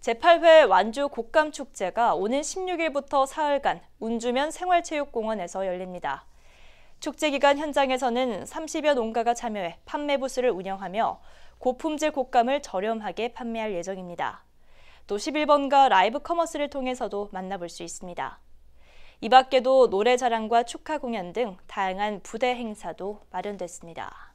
제8회 완주 곡감축제가 오는 16일부터 사흘간 운주면 생활체육공원에서 열립니다. 축제 기간 현장에서는 30여 농가가 참여해 판매 부스를 운영하며 고품질 곡감을 저렴하게 판매할 예정입니다. 또 11번가 라이브 커머스를 통해서도 만나볼 수 있습니다. 이 밖에도 노래 자랑과 축하 공연 등 다양한 부대 행사도 마련됐습니다.